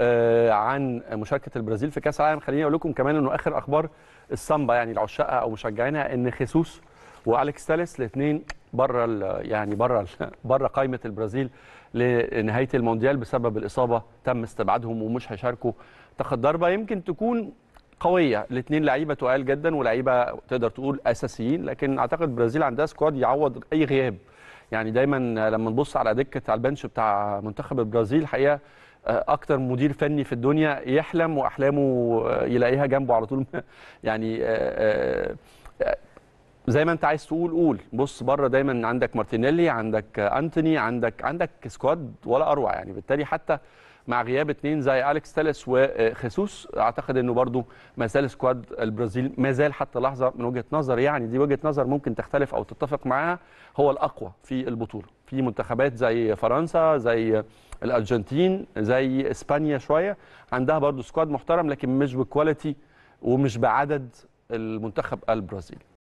آه، عن مشاركه البرازيل في كاس العالم خليني اقول لكم كمان انه اخر اخبار السامبا يعني لعشاقها او مشجعينها ان خيسوس واليكس تاليس الاثنين بره يعني بره بره قائمه البرازيل لنهايه المونديال بسبب الاصابه تم استبعادهم ومش هيشاركوا تاخد ضربه يمكن تكون قويه الاثنين لعيبه تقال جدا ولعيبه تقدر تقول اساسيين لكن اعتقد البرازيل عندها سكواد يعوض اي غياب يعني دايما لما نبص على دكه على البنش بتاع منتخب البرازيل حقيقه آه، اكتر مدير فني في الدنيا يحلم واحلامه آه، يلاقيها جنبه على طول يعني آه، زي ما انت عايز تقول قول بص بره دايما عندك مارتينيلي عندك انتوني عندك عندك سكواد ولا اروع يعني بالتالي حتى مع غياب اثنين زي اليكس تاليس وخيسوس اعتقد انه برضو ما زال سكواد البرازيل ما زال حتى لحظه من وجهه نظر يعني دي وجهه نظر ممكن تختلف او تتفق معاها هو الاقوى في البطوله في منتخبات زي فرنسا زي الارجنتين زي اسبانيا شويه عندها برضو سكواد محترم لكن مش بكواليتي ومش بعدد المنتخب البرازيلي